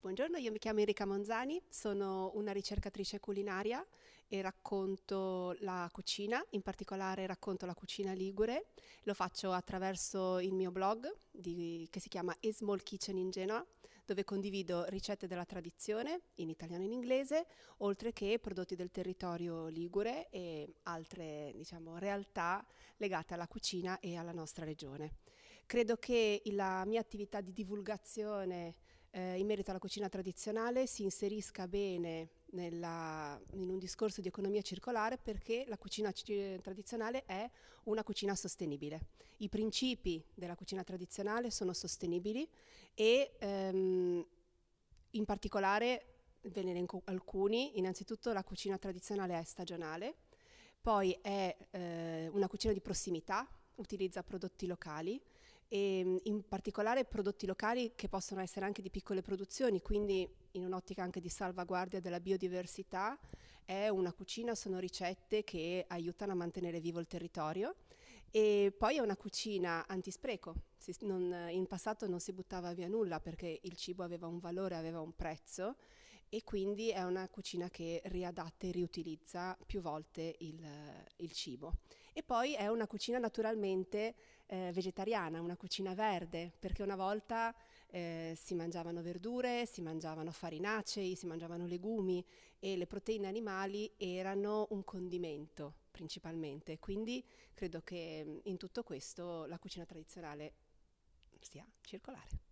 Buongiorno, io mi chiamo Erika Monzani, sono una ricercatrice culinaria e racconto la cucina, in particolare racconto la cucina ligure. Lo faccio attraverso il mio blog di, che si chiama A Small Kitchen in Genoa, dove condivido ricette della tradizione in italiano e in inglese, oltre che prodotti del territorio ligure e altre diciamo, realtà legate alla cucina e alla nostra regione. Credo che la mia attività di divulgazione eh, in merito alla cucina tradizionale si inserisca bene nella, in un discorso di economia circolare perché la cucina eh, tradizionale è una cucina sostenibile. I principi della cucina tradizionale sono sostenibili e ehm, in particolare ve ne elenco alcuni, innanzitutto la cucina tradizionale è stagionale, poi è eh, una cucina di prossimità, utilizza prodotti locali, e ehm, in particolare prodotti locali che possono essere anche di piccole produzioni, quindi in un'ottica anche di salvaguardia della biodiversità, è una cucina, sono ricette che aiutano a mantenere vivo il territorio e poi è una cucina antispreco. Si, non, in passato non si buttava via nulla perché il cibo aveva un valore, aveva un prezzo e quindi è una cucina che riadatta e riutilizza più volte il, il cibo. E poi è una cucina naturalmente eh, vegetariana, una cucina verde, perché una volta eh, si mangiavano verdure, si mangiavano farinacei, si mangiavano legumi e le proteine animali erano un condimento principalmente. Quindi credo che mm, in tutto questo la cucina tradizionale sia circolare.